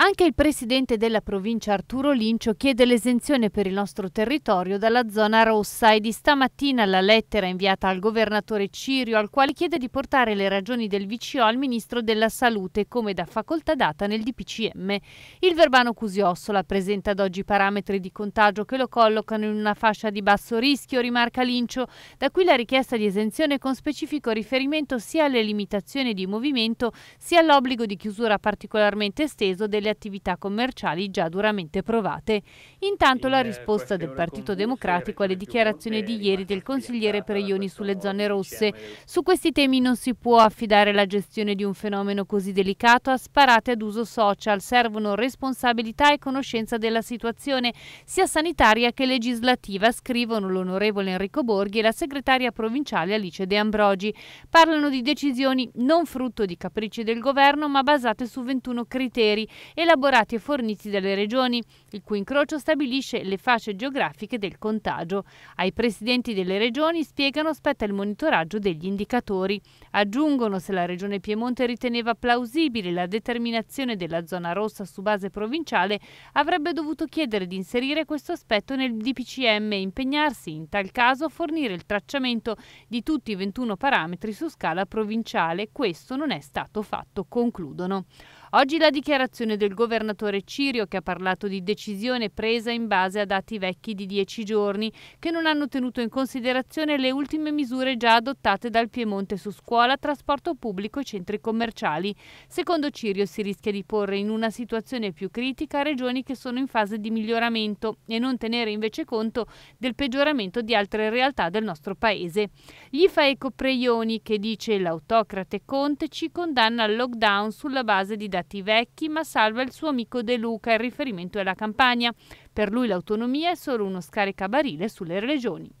Anche il presidente della provincia Arturo Lincio chiede l'esenzione per il nostro territorio dalla zona rossa e di stamattina la lettera inviata al governatore Cirio al quale chiede di portare le ragioni del VCO al ministro della salute come da facoltà data nel DPCM. Il verbano Cusiossola presenta ad oggi parametri di contagio che lo collocano in una fascia di basso rischio, rimarca Lincio, da qui la richiesta di esenzione con specifico riferimento sia alle limitazioni di movimento sia all'obbligo di chiusura particolarmente esteso delle delle attività commerciali già duramente provate. Intanto la risposta del Partito Democratico alle dichiarazioni di ieri del consigliere Preioni sulle zone rosse. Su questi temi non si può affidare la gestione di un fenomeno così delicato a sparate ad uso social. Servono responsabilità e conoscenza della situazione, sia sanitaria che legislativa, scrivono l'onorevole Enrico Borghi e la segretaria provinciale Alice De Ambrogi. Parlano di decisioni non frutto di capricci del governo, ma basate su 21 criteri elaborati e forniti dalle regioni, il cui incrocio stabilisce le fasce geografiche del contagio. Ai presidenti delle regioni spiegano spetta il monitoraggio degli indicatori. Aggiungono se la regione Piemonte riteneva plausibile la determinazione della zona rossa su base provinciale, avrebbe dovuto chiedere di inserire questo aspetto nel DPCM e impegnarsi in tal caso a fornire il tracciamento di tutti i 21 parametri su scala provinciale. Questo non è stato fatto, concludono. Oggi la dichiarazione del governatore Cirio che ha parlato di decisione presa in base a dati vecchi di dieci giorni che non hanno tenuto in considerazione le ultime misure già adottate dal Piemonte su scuola, trasporto pubblico e centri commerciali. Secondo Cirio si rischia di porre in una situazione più critica regioni che sono in fase di miglioramento e non tenere invece conto del peggioramento di altre realtà del nostro paese. Gli fa eco Preioni che dice l'autocrate Conte ci condanna al lockdown sulla base di dati Gatti Vecchi, ma salva il suo amico De Luca, il riferimento è la Campania. Per lui l'autonomia è solo uno scaricabarile sulle regioni.